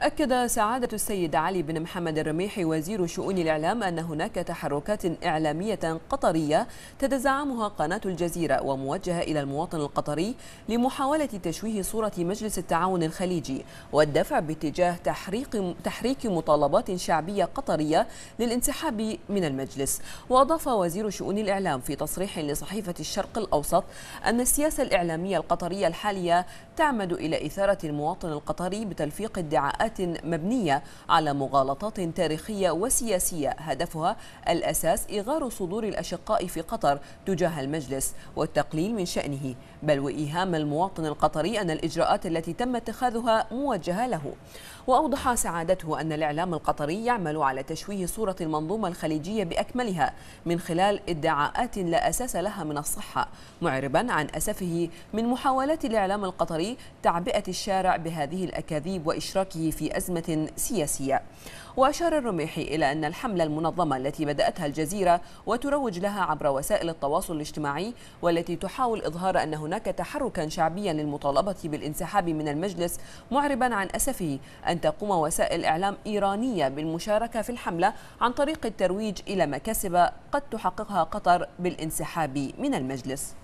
أكد سعادة السيد علي بن محمد الرميحي وزير شؤون الإعلام أن هناك تحركات إعلامية قطرية تتزعمها قناة الجزيرة وموجهة إلى المواطن القطري لمحاولة تشويه صورة مجلس التعاون الخليجي والدفع باتجاه تحريق, تحريك مطالبات شعبية قطرية للانسحاب من المجلس وأضاف وزير شؤون الإعلام في تصريح لصحيفة الشرق الأوسط أن السياسة الإعلامية القطرية الحالية تعمد إلى إثارة المواطن القطري بتلفيق ادعاءات إجراءات مبنية على مغالطات تاريخية وسياسية هدفها الأساس إغار صدور الأشقاء في قطر تجاه المجلس والتقليل من شأنه بل وإيهام المواطن القطري أن الإجراءات التي تم اتخاذها موجهة له وأوضح سعادته أن الإعلام القطري يعمل على تشويه صورة المنظومة الخليجية بأكملها من خلال ادعاءات لا أساس لها من الصحة معربا عن أسفه من محاولات الإعلام القطري تعبئة الشارع بهذه الأكاذيب وإشراكه في أزمة سياسية وأشار الرميحي إلى أن الحملة المنظمة التي بدأتها الجزيرة وتروج لها عبر وسائل التواصل الاجتماعي والتي تحاول إظهار أن هناك هناك تحركا شعبيا للمطالبة بالانسحاب من المجلس معربا عن أسفه أن تقوم وسائل إعلام إيرانية بالمشاركة في الحملة عن طريق الترويج إلى مكاسب قد تحققها قطر بالانسحاب من المجلس